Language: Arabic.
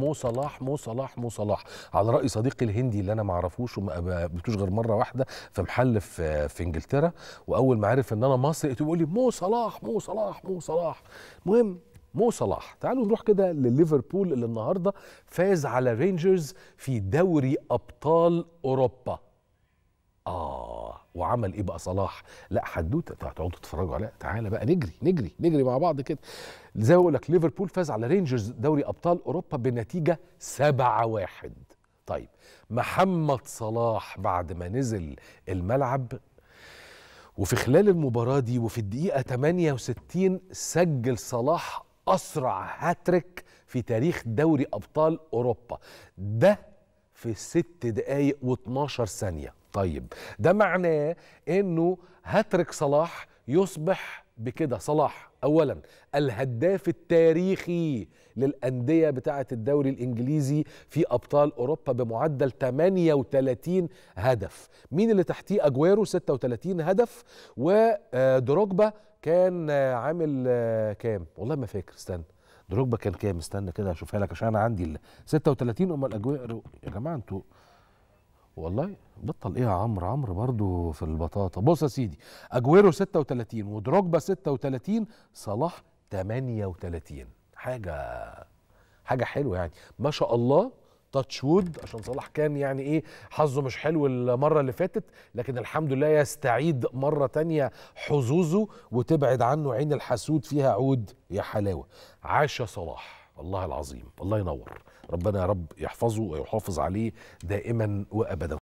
مو صلاح مو صلاح مو صلاح على راي صديقي الهندي اللي انا ما اعرفوش وما قابلتوش غير مره واحده في محل في, في انجلترا واول ما عرف ان انا مصري بيقول لي مو صلاح مو صلاح مو صلاح المهم مو صلاح تعالوا نروح كده لليفربول اللي النهارده فاز على رينجرز في دوري ابطال اوروبا وعمل ايه بقى صلاح لا حدوته هتقعدوا تتفرجوا عليها تعالى بقى نجري نجري نجري مع بعض كده زي ما بقول لك ليفربول فاز على رينجرز دوري ابطال اوروبا بنتيجه 7 1 طيب محمد صلاح بعد ما نزل الملعب وفي خلال المباراة دي وفي الدقيقة 68 سجل صلاح أسرع هاتريك في تاريخ دوري أبطال أوروبا ده في ست دقايق و12 ثانية طيب ده معناه انه هاتريك صلاح يصبح بكده صلاح اولا الهداف التاريخي للانديه بتاعه الدوري الانجليزي في ابطال اوروبا بمعدل 38 هدف مين اللي تحتيه اجويرو 36 هدف ودروجبا آه، كان آه، عامل آه، كام والله ما فاكر استنى دروجبا كان كام استنى كده اشوفها لك عشان انا عندي 36 امال اجويرو يا جماعه انتوا والله بطل ايه يا عمرو عمرو برضو في البطاطا بص يا سيدي اجويرو 36 ودروجبا 36 صلاح 38 حاجه حاجه حلوه يعني ما شاء الله تاتش وود عشان صلاح كان يعني ايه حظه مش حلو المره اللي فاتت لكن الحمد لله يستعيد مره تانية حظوظه وتبعد عنه عين الحسود فيها عود يا حلاوه عاش صلاح والله العظيم الله ينور ربنا يا رب يحفظه ويحافظ عليه دائما وابدا